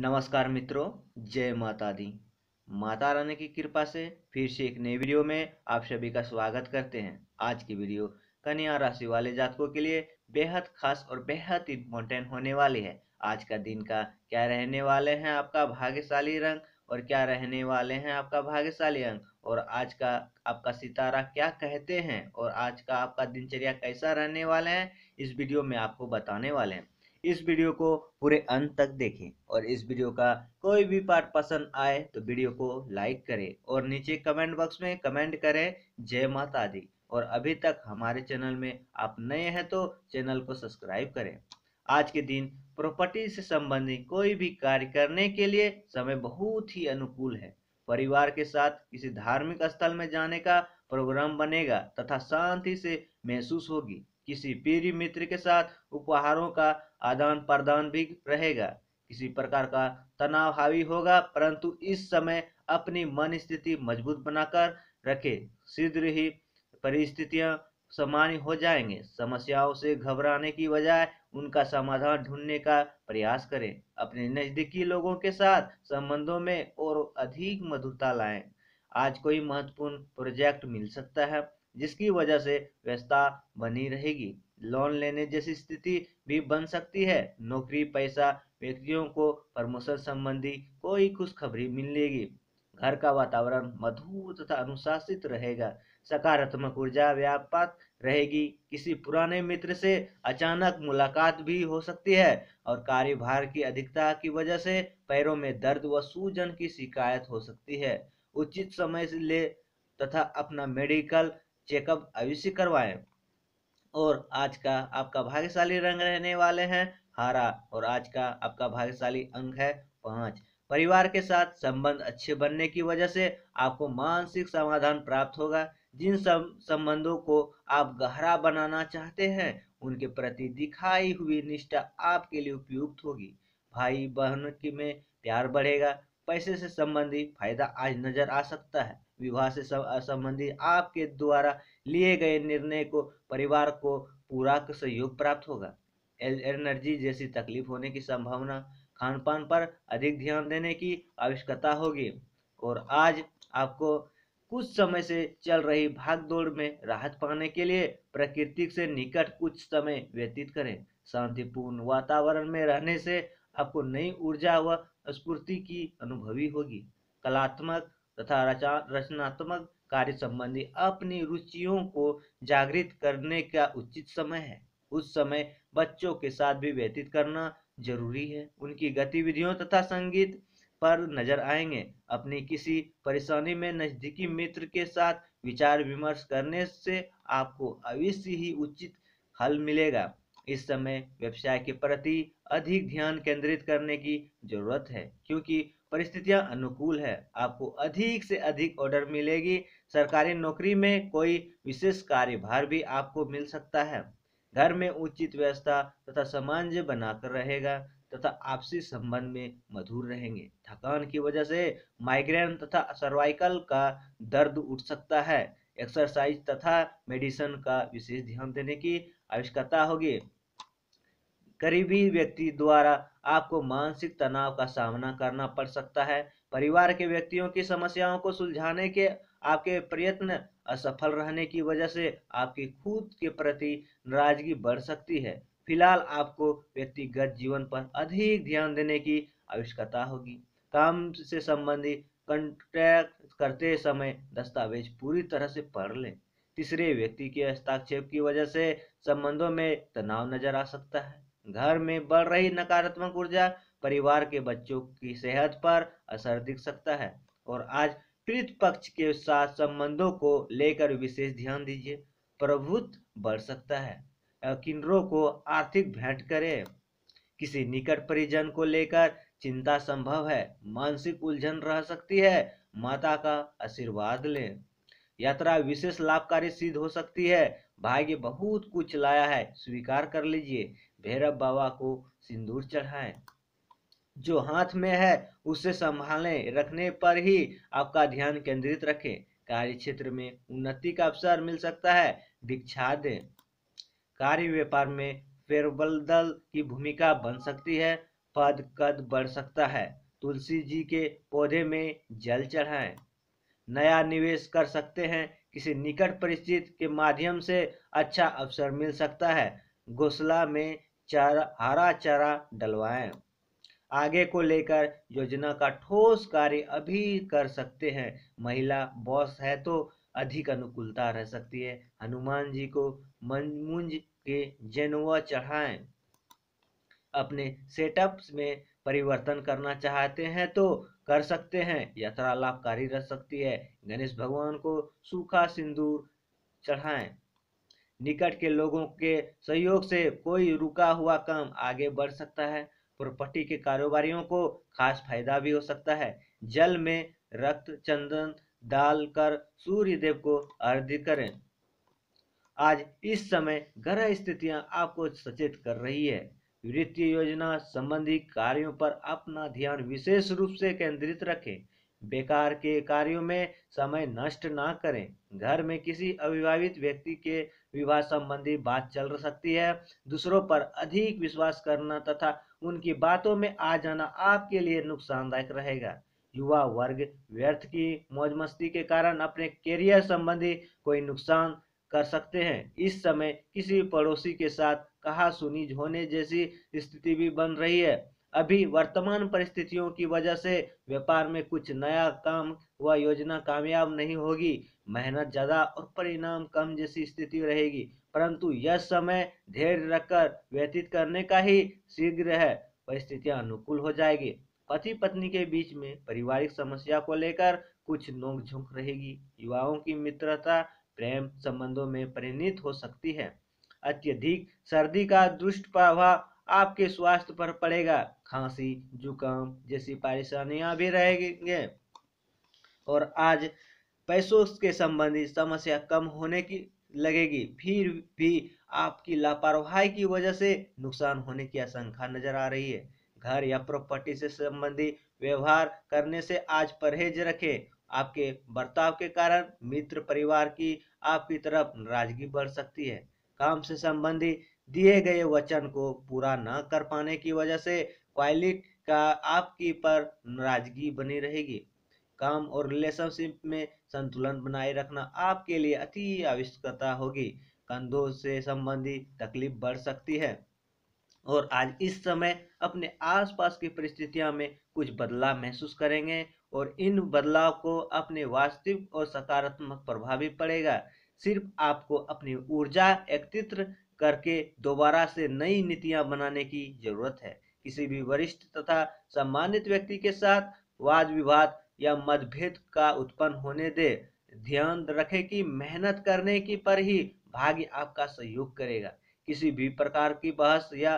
नमस्कार मित्रों जय माता दी माता रानी की कृपा से फिर से एक नई वीडियो में आप सभी का स्वागत करते हैं आज की वीडियो कन्या राशि वाले जातकों के लिए बेहद खास और बेहद इम्पोर्टेंट होने वाली है आज का दिन का क्या रहने वाले हैं आपका भाग्यशाली रंग और क्या रहने वाले हैं आपका भाग्यशाली अंग और आज का आपका सितारा क्या कहते हैं और आज का आपका दिनचर्या कैसा रहने वाला है इस वीडियो में आपको बताने वाले हैं इस वीडियो को पूरे अंत तक देखें और इस वीडियो का कोई भी पार्ट पसंद आए तो वीडियो को लाइक करें और नीचे कमेंट बॉक्स में कमेंट करें जय माता दी और अभी तक हमारे चैनल में आप नए हैं तो चैनल को सब्सक्राइब करें आज के दिन प्रॉपर्टी से संबंधित कोई भी कार्य करने के लिए समय बहुत ही अनुकूल है परिवार के साथ किसी धार्मिक स्थल में जाने का प्रोग्राम बनेगा तथा शांति से महसूस होगी किसी पीरी मित्र के साथ उपहारों का आदान प्रदान भी रहेगा किसी प्रकार का तनाव हावी होगा परंतु इस समय अपनी मन स्थिति मजबूत बनाकर रखे शीघ्र ही परिस्थितियां सामान्य हो जाएंगे समस्याओं से घबराने की बजाय उनका समाधान ढूंढने का प्रयास करें अपने नजदीकी लोगों के साथ संबंधों में और अधिक मधुरता लाएं आज कोई महत्वपूर्ण प्रोजेक्ट मिल सकता है जिसकी वजह से व्यवस्था बनी रहेगी लोन लेने जैसी स्थिति भी बन सकती है नौकरी पैसा व्यक्तियों को प्रमोशन संबंधी कोई खुशखबरी मिलेगी घर का वातावरण मधुर तथा अनुशासित रहेगा सकारात्मक ऊर्जा व्यापक रहेगी किसी पुराने मित्र से अचानक मुलाकात भी हो सकती है और कार्यभार की अधिकता की वजह से पैरों में दर्द व सूजन की शिकायत हो सकती है उचित समय से ले तथा अपना मेडिकल चेकअप अवश्य करवाएं और आज का आपका भाग्यशाली रंग रहने वाले हैं हारा और आज का आपका भाग्यशाली अंक है पांच परिवार के साथ संबंध अच्छे बनने की वजह से आपको मानसिक समाधान प्राप्त होगा जिन संबंधों को आप गहरा बनाना चाहते हैं उनके प्रति दिखाई हुई निष्ठा आपके लिए उपयुक्त होगी भाई बहन की में प्यार बढ़ेगा पैसे से संबंधी फायदा आज नजर आ सकता है विवाह से संबंधित आपके द्वारा लिए गए निर्णय को परिवार को पूरा सहयोग प्राप्त होगा एनर्जी जैसी तकलीफ होने की संभावना खान पान पर अधिक ध्यान देने की आवश्यकता होगी और आज आपको कुछ समय से चल रही भागदौड़ में राहत पाने के लिए प्रकृति से निकट कुछ समय व्यतीत करें शांतिपूर्ण वातावरण में रहने से आपको नई ऊर्जा व स्फूर्ति की अनुभवी होगी कलात्मक तथा रचनात्मक कार्य संबंधी अपनी रुचियों को जागृत करने का उचित समय है उस समय बच्चों के साथ भी व्यतीत करना जरूरी है उनकी गतिविधियों तथा संगीत पर नजर आएंगे अपनी किसी परेशानी में नजदीकी मित्र के साथ विचार विमर्श करने से आपको अवश्य ही उचित हल मिलेगा इस समय व्यवसाय के प्रति अधिक ध्यान केंद्रित करने की जरूरत है क्योंकि परिस्थितियां अनुकूल है आपको अधिक से अधिक ऑर्डर मिलेगी सरकारी नौकरी में कोई विशेष कार्यभार भी आपको मिल सकता है घर में उचित व्यवस्था तथा सामान्य बनाकर रहेगा तथा आपसी संबंध में मधुर रहेंगे थकान की वजह से माइग्रेन तथा सर्वाइकल का दर्द उठ सकता है एक्सरसाइज तथा मेडिसिन का विशेष ध्यान देने की आवश्यकता होगी करीबी व्यक्ति द्वारा आपको मानसिक तनाव का सामना करना पड़ सकता है परिवार के व्यक्तियों की समस्याओं को सुलझाने के आपके प्रयत्न असफल रहने की वजह से आपकी खुद के प्रति नाराजगी बढ़ सकती है फिलहाल आपको व्यक्तिगत जीवन पर अधिक ध्यान देने की आवश्यकता होगी काम से संबंधित कंटैक्ट करते समय दस्तावेज पूरी तरह से पढ़ लें तीसरे व्यक्ति के हस्ताक्षेप की वजह से संबंधों में तनाव नजर आ सकता है घर में बढ़ रही नकारात्मक ऊर्जा परिवार के बच्चों की सेहत पर असर दिख सकता है और आज पीड़ित पक्ष के साथ संबंधों को लेकर विशेष ध्यान दीजिए प्रभुत्व बढ़ सकता है किन्नरों को आर्थिक भेंट करें किसी निकट परिजन को लेकर चिंता संभव है मानसिक उलझन रह सकती है माता का आशीर्वाद लें यात्रा विशेष लाभकारी सिद्ध हो सकती है भाग्य बहुत कुछ लाया है स्वीकार कर लीजिए भैरव बाबा को सिंदूर चढ़ाए जो हाथ में है उसे संभालने रखने पर ही आपका ध्यान केंद्रित रखें कार्य क्षेत्र में उन्नति का अवसर मिल सकता है दीक्षा दें कार्य व्यापार में फेरबल दल की भूमिका बन सकती है पद कद बढ़ सकता है तुलसी जी के पौधे में जल चढ़ाएं नया निवेश कर सकते हैं किसी निकट परिचित के माध्यम से अच्छा अवसर मिल सकता है घोसला में चारा हरा चारा डलवाएं आगे को लेकर योजना का ठोस कार्य अभी कर सकते हैं महिला बॉस है तो अधिक अनुकूलता रह सकती है हनुमान जी को मनमुंज के जेनुआ चढ़ाएं अपने सेटअप्स में परिवर्तन करना चाहते हैं तो कर सकते हैं यात्रा लाभकारी रह सकती है गणेश भगवान को सूखा सिंदूर चढ़ाएं निकट के लोगों के सहयोग से कोई रुका हुआ काम आगे बढ़ सकता है प्रॉपर्टी के कारोबारियों को खास फायदा भी हो सकता है जल में रक्त चंदन डालकर सूर्य देव को अर्घ्य करें आज इस समय ग्रह स्थितियां आपको सचेत कर रही है वित्तीय योजना संबंधी कार्यों पर अपना ध्यान विशेष रूप से केंद्रित रखें बेकार के कार्यों में समय नष्ट ना करें घर में किसी अविवाहित व्यक्ति के विवाह संबंधी बात चल सकती है दूसरों पर अधिक विश्वास करना तथा उनकी बातों में आ जाना आपके लिए नुकसानदायक रहेगा युवा वर्ग व्यर्थ की मौज मस्ती के कारण अपने करियर संबंधी कोई नुकसान कर सकते हैं इस समय किसी पड़ोसी के साथ कहा सुनी होने जैसी स्थिति भी बन रही है अभी वर्तमान परिस्थितियों की वजह से व्यापार में कुछ नया काम व योजना कामयाब नहीं होगी मेहनत ज्यादा और परिणाम कम जैसी स्थिति रहेगी परंतु यह समय धैर्य रखकर व्यतीत करने का ही शीघ्र है परिस्थितियां अनुकूल हो जाएगी पति पत्नी के बीच में पारिवारिक समस्या को लेकर कुछ नोकझोंक रहेगी युवाओं की मित्रता प्रेम संबंधों में परिणित हो सकती है अत्यधिक सर्दी का दुष्ट प्रभाव आपके स्वास्थ्य पर पड़ेगा खांसी जुकाम जैसी परेशानियां भी रहेंगे और आज पैसों के संबंधी समस्या कम होने की लगेगी फिर भी आपकी लापरवाही की वजह से नुकसान होने की आशंका नजर आ रही है घर या प्रॉपर्टी से संबंधित व्यवहार करने से आज परहेज रखें आपके बर्ताव के कारण मित्र परिवार की आपकी तरफ नाराजगी बढ़ सकती है काम से संबंधित दिए गए वचन को पूरा न कर पाने की वजह से क्वालिट का आपकी पर नाराजगी बनी रहेगी काम और रिलेशनशिप में संतुलन बनाए रखना आपके लिए अति आवश्यकता होगी कंधों से संबंधी तकलीफ बढ़ सकती है और आज इस समय अपने आसपास की परिस्थितियों में कुछ बदलाव महसूस करेंगे और इन बदलाव को अपने वास्तविक और सकारात्मक प्रभाव भी पड़ेगा सिर्फ आपको अपनी ऊर्जा एकत्रित करके दोबारा से नई नीतियां बनाने की जरूरत है किसी भी वरिष्ठ तथा सम्मानित व्यक्ति के साथ वाद विवाद या मतभेद का उत्पन्न होने दे ध्यान रखें कि मेहनत करने की पर ही भाग्य आपका सहयोग करेगा किसी भी प्रकार की बहस या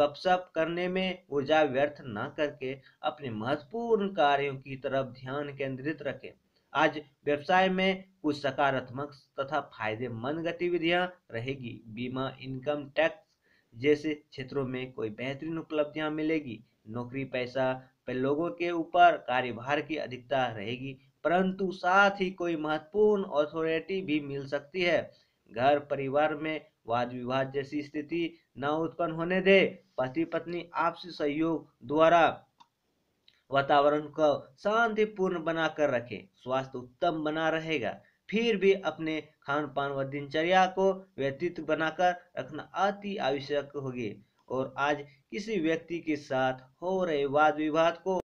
गपशप करने में ऊर्जा व्यर्थ न करके अपने महत्वपूर्ण कार्यों की तरफ ध्यान केंद्रित रखें आज व्यवसाय में कुछ सकारात्मक तथा फायदेमंद गतिविधियां रहेगी बीमा इनकम टैक्स जैसे क्षेत्रों में कोई बेहतरीन उपलब्धियां मिलेगी नौकरी पैसा पर लोगों के ऊपर कार्यभार की अधिकता रहेगी परंतु साथ ही कोई महत्वपूर्ण अथॉरिटी भी मिल सकती है घर परिवार में वाद विवाद जैसी स्थिति न उत्पन्न होने दे पति पत्नी आपसी सहयोग द्वारा वातावरण को शांतिपूर्ण बनाकर रखें स्वास्थ्य उत्तम बना रहेगा फिर भी अपने खान पान व दिनचर्या को व्यतीत बनाकर रखना अति आवश्यक होगी और आज किसी व्यक्ति के साथ हो रहे वाद विवाद को